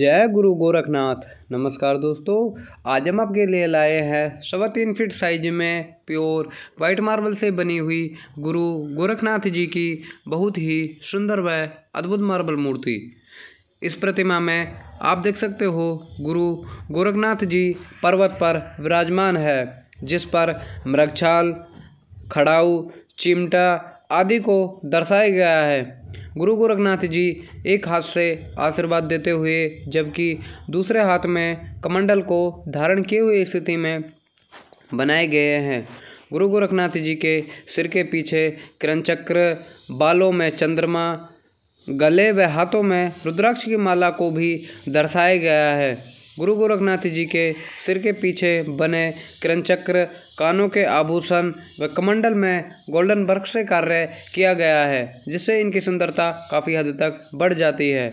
जय गुरु गोरखनाथ नमस्कार दोस्तों आज हम आपके लिए लाए हैं सवा तीन फिट साइज में प्योर वाइट मार्बल से बनी हुई गुरु गोरखनाथ जी की बहुत ही सुंदर व अद्भुत मार्बल मूर्ति इस प्रतिमा में आप देख सकते हो गुरु गोरखनाथ जी पर्वत पर विराजमान है जिस पर मृगछाल खड़ाऊ चिमटा आदि को दर्शाया गया है गुरु गोरखनाथ जी एक हाथ से आशीर्वाद देते हुए जबकि दूसरे हाथ में कमंडल को धारण किए हुए स्थिति में बनाए गए हैं गुरु गोरखनाथ जी के सिर के पीछे किरण चक्र बालों में चंद्रमा गले व हाथों में रुद्राक्ष की माला को भी दर्शाया गया है गुरु गोरखनाथ जी के सिर के पीछे बने किरणचक्र कानों के आभूषण व कमंडल में गोल्डन वर्क से कार्य किया गया है जिससे इनकी सुंदरता काफ़ी हद तक बढ़ जाती है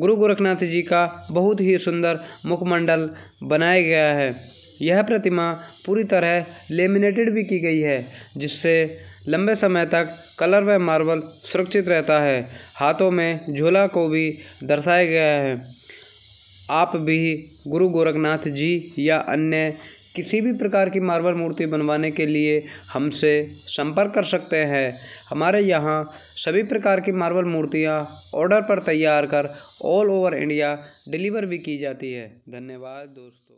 गुरु गोरखनाथ जी का बहुत ही सुंदर मुखमंडल बनाया गया है यह प्रतिमा पूरी तरह लेमिनेटेड भी की गई है जिससे लंबे समय तक कलर व मार्बल सुरक्षित रहता है हाथों में झोला को भी दर्शाया गया है आप भी गुरु गोरखनाथ जी या अन्य किसी भी प्रकार की मार्बल मूर्ति बनवाने के लिए हमसे संपर्क कर सकते हैं हमारे यहाँ सभी प्रकार की मार्बल मूर्तियाँ ऑर्डर पर तैयार कर ऑल ओवर इंडिया डिलीवर भी की जाती है धन्यवाद दोस्तों